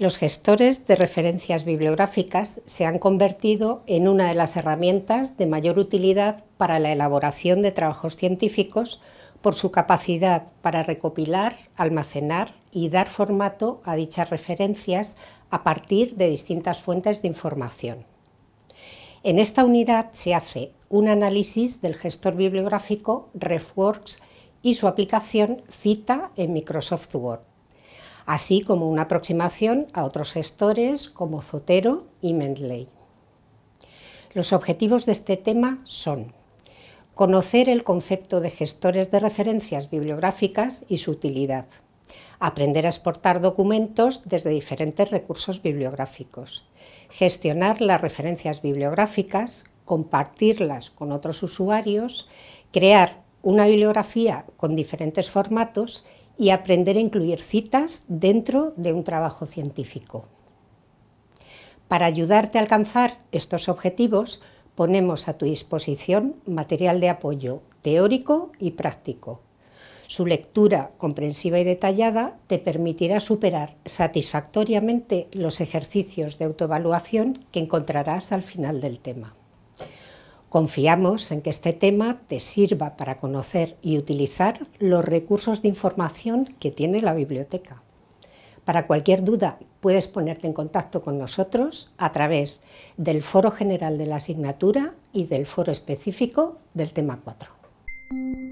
Los gestores de referencias bibliográficas se han convertido en una de las herramientas de mayor utilidad para la elaboración de trabajos científicos por su capacidad para recopilar, almacenar y dar formato a dichas referencias a partir de distintas fuentes de información. En esta unidad se hace un análisis del gestor bibliográfico RefWorks y su aplicación Cita en Microsoft Word así como una aproximación a otros gestores como Zotero y Mendeley. Los objetivos de este tema son conocer el concepto de gestores de referencias bibliográficas y su utilidad, aprender a exportar documentos desde diferentes recursos bibliográficos, gestionar las referencias bibliográficas, compartirlas con otros usuarios, crear una bibliografía con diferentes formatos y aprender a incluir citas dentro de un trabajo científico. Para ayudarte a alcanzar estos objetivos, ponemos a tu disposición material de apoyo teórico y práctico. Su lectura comprensiva y detallada te permitirá superar satisfactoriamente los ejercicios de autoevaluación que encontrarás al final del tema. Confiamos en que este tema te sirva para conocer y utilizar los recursos de información que tiene la biblioteca. Para cualquier duda puedes ponerte en contacto con nosotros a través del foro general de la asignatura y del foro específico del tema 4.